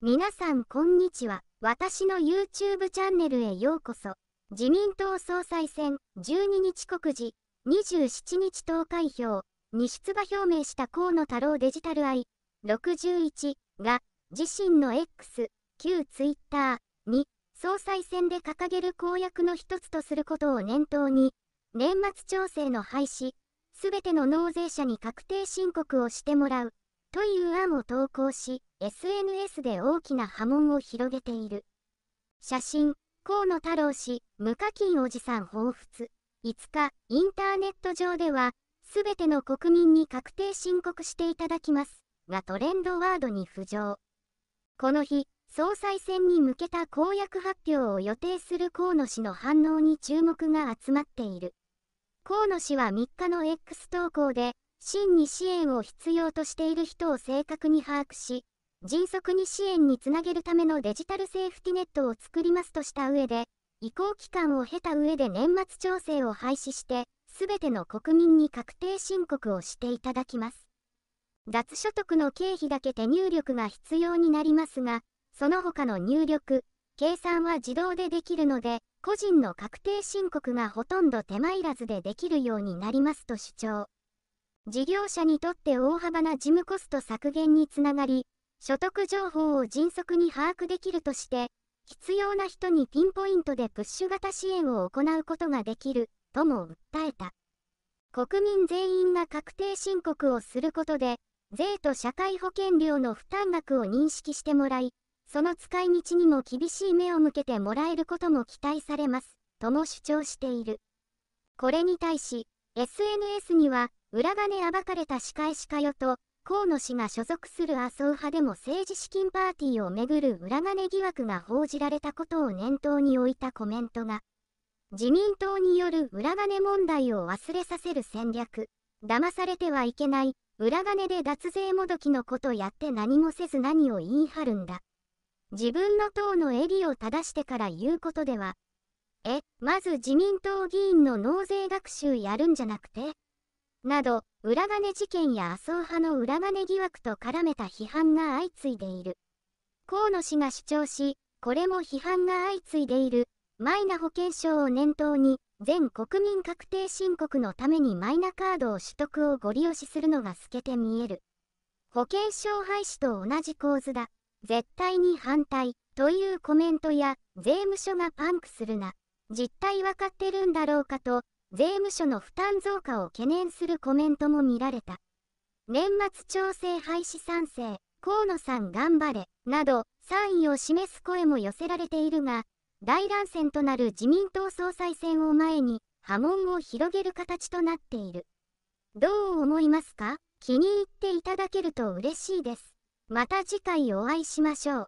皆さんこんにちは。私の YouTube チャンネルへようこそ。自民党総裁選12日告示、27日投開票に出馬表明した河野太郎デジタル愛61が自身の X、旧 Twitter に総裁選で掲げる公約の一つとすることを念頭に、年末調整の廃止、すべての納税者に確定申告をしてもらうという案を投稿し、SNS で大きな波紋を広げている。写真、河野太郎氏、無課金おじさん彷彿。5日、インターネット上では、すべての国民に確定申告していただきます、がトレンドワードに浮上。この日、総裁選に向けた公約発表を予定する河野氏の反応に注目が集まっている。河野氏は3日の X 投稿で、真に支援を必要としている人を正確に把握し、迅速に支援につなげるためのデジタルセーフティネットを作りますとした上で、移行期間を経た上で年末調整を廃止して、すべての国民に確定申告をしていただきます。脱所得の経費だけ手入力が必要になりますが、その他の入力、計算は自動でできるので、個人の確定申告がほとんど手間いらずでできるようになりますと主張。事業者にとって大幅な事務コスト削減につながり、所得情報を迅速に把握できるとして、必要な人にピンポイントでプッシュ型支援を行うことができる、とも訴えた。国民全員が確定申告をすることで、税と社会保険料の負担額を認識してもらい、その使い道にも厳しい目を向けてもらえることも期待されます、とも主張している。これに対し、SNS には、裏金暴かれた仕返しかよと、河野氏が所属する麻生派でも政治資金パーティーをめぐる裏金疑惑が報じられたことを念頭に置いたコメントが、自民党による裏金問題を忘れさせる戦略、騙されてはいけない、裏金で脱税もどきのことやって何もせず何を言い張るんだ。自分の党の襟を正してから言うことでは、え、まず自民党議員の納税学習やるんじゃなくてなど、裏金事件や麻生派の裏金疑惑と絡めた批判が相次いでいる。河野氏が主張し、これも批判が相次いでいる。マイナ保険証を念頭に、全国民確定申告のためにマイナカードを取得をご利用しするのが透けて見える。保険証廃止と同じ構図だ。絶対に反対。というコメントや、税務署がパンクするな。実態わかってるんだろうかと、税務署の負担増加を懸念するコメントも見られた。年末調整廃止賛成、河野さん頑張れ、など、賛意を示す声も寄せられているが、大乱戦となる自民党総裁選を前に、波紋を広げる形となっている。どう思いますか気に入っていただけると嬉しいです。また次回お会いしましょう。